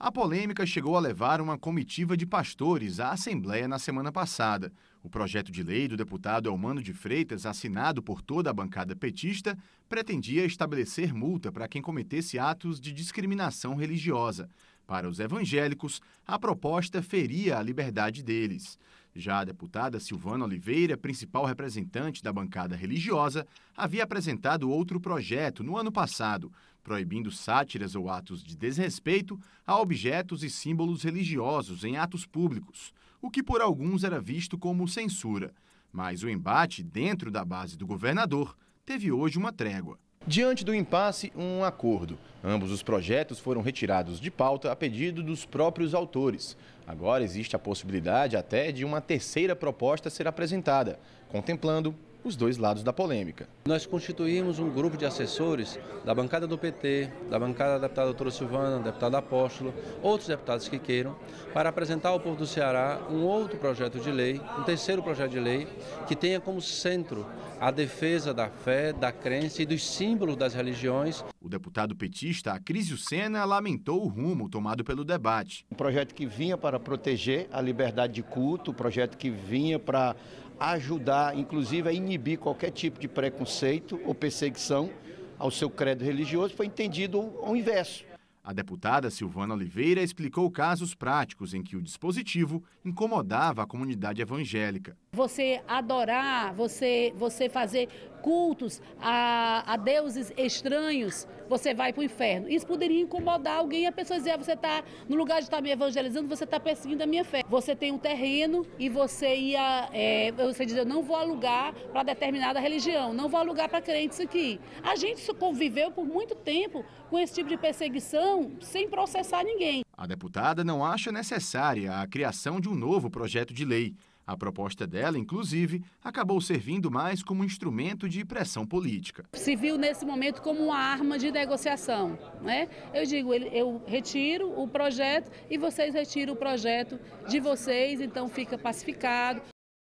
A polêmica chegou a levar uma comitiva de pastores à Assembleia na semana passada. O projeto de lei do deputado Elmano de Freitas, assinado por toda a bancada petista, pretendia estabelecer multa para quem cometesse atos de discriminação religiosa. Para os evangélicos, a proposta feria a liberdade deles. Já a deputada Silvana Oliveira, principal representante da bancada religiosa, havia apresentado outro projeto no ano passado, proibindo sátiras ou atos de desrespeito a objetos e símbolos religiosos em atos públicos, o que por alguns era visto como censura. Mas o embate dentro da base do governador teve hoje uma trégua. Diante do impasse, um acordo. Ambos os projetos foram retirados de pauta a pedido dos próprios autores. Agora existe a possibilidade até de uma terceira proposta ser apresentada, contemplando os dois lados da polêmica. Nós constituímos um grupo de assessores da bancada do PT, da bancada da deputada doutora Silvana, deputada Apóstolo, outros deputados que queiram, para apresentar ao povo do Ceará um outro projeto de lei, um terceiro projeto de lei, que tenha como centro a defesa da fé, da crença e dos símbolos das religiões. O deputado petista Acrisio Sena lamentou o rumo tomado pelo debate. Um projeto que vinha para proteger a liberdade de culto, um projeto que vinha para ajudar, inclusive, a inibir qualquer tipo de preconceito ou perseguição ao seu credo religioso, foi entendido ao inverso. A deputada Silvana Oliveira explicou casos práticos em que o dispositivo incomodava a comunidade evangélica. Você adorar, você, você fazer cultos a, a deuses estranhos, você vai para o inferno. Isso poderia incomodar alguém, a pessoa dizer, ah, você está, no lugar de estar tá me evangelizando, você está perseguindo a minha fé. Você tem um terreno e você ia, é, você diz, eu não vou alugar para determinada religião, não vou alugar para crentes aqui. A gente conviveu por muito tempo com esse tipo de perseguição sem processar ninguém. A deputada não acha necessária a criação de um novo projeto de lei. A proposta dela, inclusive, acabou servindo mais como instrumento de pressão política. Se viu nesse momento como uma arma de negociação. Né? Eu digo, eu retiro o projeto e vocês retiram o projeto de vocês, então fica pacificado.